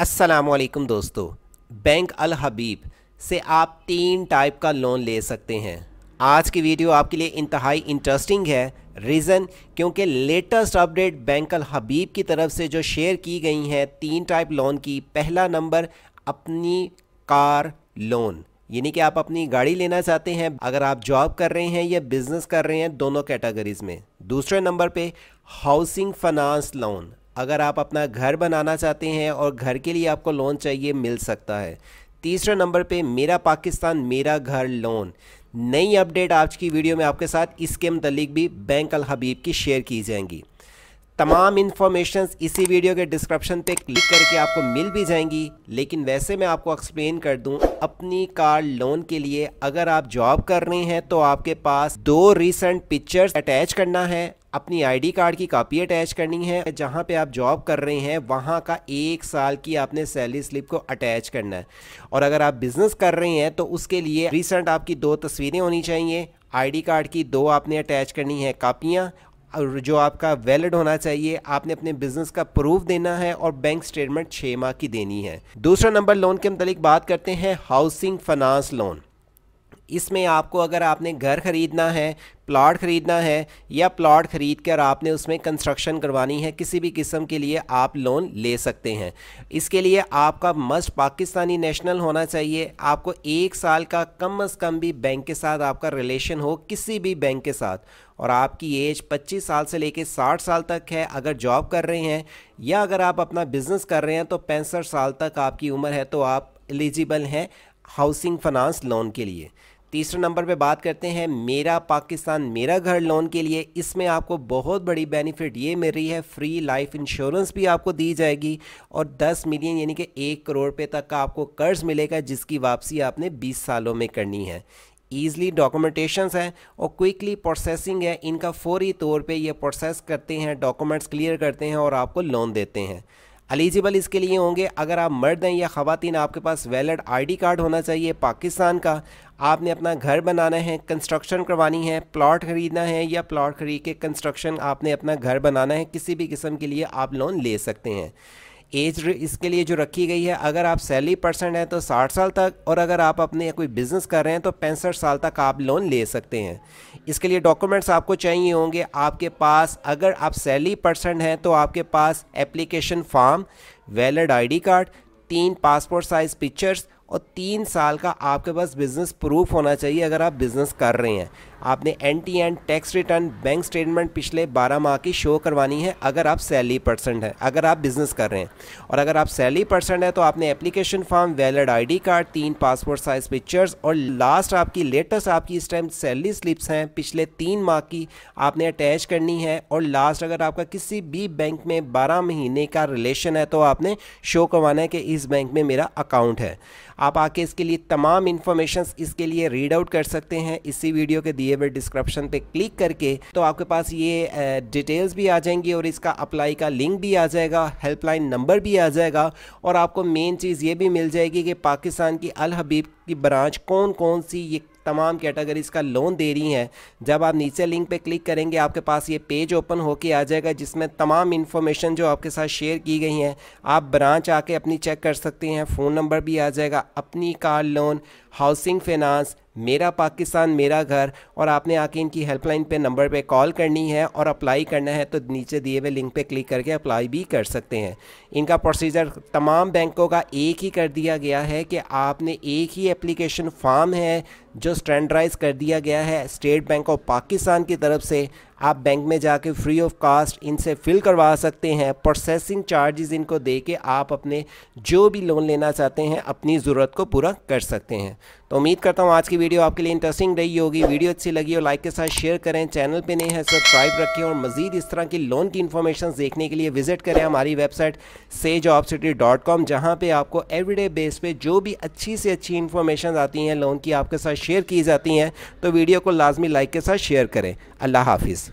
असलकम दोस्तों बैंक अल हबीब से आप तीन टाइप का लोन ले सकते हैं आज की वीडियो आपके लिए इंतहाई इंटरेस्टिंग है रीज़न क्योंकि latest update bank Al Habib की तरफ से जो शेयर की गई हैं तीन टाइप लोन की पहला नंबर अपनी कार लोन यानी कि आप अपनी गाड़ी लेना चाहते हैं अगर आप जॉब कर रहे हैं या बिज़नेस कर रहे हैं दोनों कैटेगरीज़ में दूसरे नंबर पे हाउसिंग फाइनेंस लोन अगर आप अपना घर बनाना चाहते हैं और घर के लिए आपको लोन चाहिए मिल सकता है तीसरे नंबर पे मेरा पाकिस्तान मेरा घर लोन नई अपडेट आज की वीडियो में आपके साथ इसके मतलब भी बैंक अल हबीब की शेयर की जाएंगी तमाम इन्फॉर्मेशन इसी वीडियो के डिस्क्रिप्शन पे क्लिक करके आपको मिल भी जाएंगी लेकिन वैसे मैं आपको एक्सप्लेन कर दूं अपनी कार लोन के लिए अगर आप जॉब कर रहे हैं तो आपके पास दो रिसेंट पिक्चर्स अटैच करना है अपनी आईडी कार्ड की कॉपी अटैच करनी है जहाँ पे आप जॉब कर रहे हैं वहाँ का एक साल की आपने सैलरी स्लिप को अटैच करना है और अगर आप बिज़नेस कर रहे हैं तो उसके लिए रिसेंट आपकी दो तस्वीरें होनी चाहिए आईडी कार्ड की दो आपने अटैच करनी है कापियाँ और जो आपका वैलिड होना चाहिए आपने अपने बिजनेस का प्रूफ देना है और बैंक स्टेटमेंट छः माह की देनी है दूसरा नंबर लोन के मतलब बात करते हैं हाउसिंग फाइनेंस लोन इसमें आपको अगर आपने घर ख़रीदना है प्लाट ख़रीदना है या प्लाट ख़रीद कर आपने उसमें कंस्ट्रक्शन करवानी है किसी भी किस्म के लिए आप लोन ले सकते हैं इसके लिए आपका मस्ट पाकिस्तानी नेशनल होना चाहिए आपको एक साल का कम अज़ कम भी बैंक के साथ आपका रिलेशन हो किसी भी बैंक के साथ और आपकी एज 25 साल से लेकर 60 साल तक है अगर जॉब कर रहे हैं या अगर आप अपना बिज़नेस कर रहे हैं तो पैंसठ साल तक आपकी उम्र है तो आप एलिजिबल हैं हाउसिंग फाइनेंस लोन के लिए तीसरे नंबर पे बात करते हैं मेरा पाकिस्तान मेरा घर लोन के लिए इसमें आपको बहुत बड़ी बेनिफिट ये मिल रही है फ्री लाइफ इंश्योरेंस भी आपको दी जाएगी और 10 मिलियन यानी कि एक करोड़ रुपये तक का आपको कर्ज मिलेगा जिसकी वापसी आपने 20 सालों में करनी है ईज़ली डॉक्यूमेंटेशंस हैं और क्विकली प्रोसेसिंग है इनका फौरी तौर पर यह प्रोसेस करते हैं डॉक्यूमेंट्स क्लियर करते हैं और आपको लोन देते हैं एलिजिबल इसके लिए होंगे अगर आप मर्द हैं या खातन आपके पास वैलिड आईडी कार्ड होना चाहिए पाकिस्तान का आपने अपना घर बनाना है कंस्ट्रक्शन करवानी है प्लॉट ख़रीदना है या प्लॉट खरीद के कंस्ट्रक्शन आपने अपना घर बनाना है किसी भी किस्म के लिए आप लोन ले सकते हैं एज इसके लिए जो रखी गई है अगर आप सैलरी पर्सन हैं तो साठ साल तक और अगर आप अपने कोई बिज़नेस कर रहे हैं तो पैंसठ साल तक आप लोन ले सकते हैं इसके लिए डॉक्यूमेंट्स आपको चाहिए होंगे आपके पास अगर आप सैलरी पर्सन हैं तो आपके पास application form valid ID card तीन पासपोर्ट साइज़ पिक्चर्स और तीन साल का आपके पास बिज़नेस प्रूफ होना चाहिए अगर आप बिज़नेस कर रहे हैं आपने N T N tax return bank statement पिछले 12 माह की शो करवानी है अगर आप सैलरी पर्सन हैं अगर आप बिज़नेस कर रहे हैं और अगर आप सैलरी पर्सन हैं तो आपने application form valid ID card तीन पासपोर्ट साइज़ पिक्चर्स और लास्ट आपकी लेटेस्ट आपकी इस टाइम सैलरी स्लिप्स हैं पिछले तीन माह की आपने अटैच करनी है और लास्ट अगर आपका किसी भी बैंक में बारह महीने का रिलेशन है तो आपने शो करवाना है कि इस बैंक में मेरा अकाउंट है आप आके इसके लिए तमाम इन्फॉर्मेशन इसके लिए रीड आउट कर सकते हैं इसी वीडियो के दिए हुए डिस्क्रिप्शन पे क्लिक करके तो आपके पास ये डिटेल्स भी आ जाएंगी और इसका अप्लाई का लिंक भी आ जाएगा हेल्पलाइन नंबर भी आ जाएगा और आपको मेन चीज़ ये भी मिल जाएगी कि पाकिस्तान की अल हबीब की ब्रांच कौन कौन सी ये तमाम कैटेगरीज़ का लोन दे रही हैं जब आप नीचे लिंक पे क्लिक करेंगे आपके पास ये पेज ओपन होके आ जाएगा जिसमें तमाम इन्फॉर्मेशन जो आपके साथ शेयर की गई हैं आप ब्रांच आके अपनी चेक कर सकते हैं फ़ोन नंबर भी आ जाएगा अपनी कार लोन हाउसिंग फाइनेंस मेरा पाकिस्तान मेरा घर और आपने आके इनकी हेल्पलाइन पे नंबर पे कॉल करनी है और अप्लाई करना है तो नीचे दिए हुए लिंक पे क्लिक करके अप्लाई भी कर सकते हैं इनका प्रोसीजर तमाम बैंकों का एक ही कर दिया गया है कि आपने एक ही एप्लीकेशन फॉर्म है जो स्टैंडर्डाइज कर दिया गया है स्टेट बैंक ऑफ पाकिस्तान की तरफ से आप बैंक में जाके फ्री ऑफ कास्ट इनसे फिल करवा सकते हैं प्रोसेसिंग चार्जेस इनको दे के आप अपने जो भी लोन लेना चाहते हैं अपनी ज़रूरत को पूरा कर सकते हैं तो उम्मीद करता हूँ आज की वीडियो आपके लिए इंटरेस्टिंग रही होगी वीडियो अच्छी लगी हो लाइक के साथ शेयर करें चैनल पर नहीं है सब्सक्राइब रखें और मजीद इस तरह की लोन की इन्फॉर्मेशन देखने के लिए विजिट करें हमारी वेबसाइट से जॉब सिटी डॉट कॉम जहाँ पर आपको एवरीडे बेस पर जो भी अच्छी से अच्छी इन्फॉर्मेशन आती हैं लोन की आपके साथ शेयर की जाती हैं तो वीडियो को लाजमी लाइक के साथ शेयर करें अल्लाह हाफिज़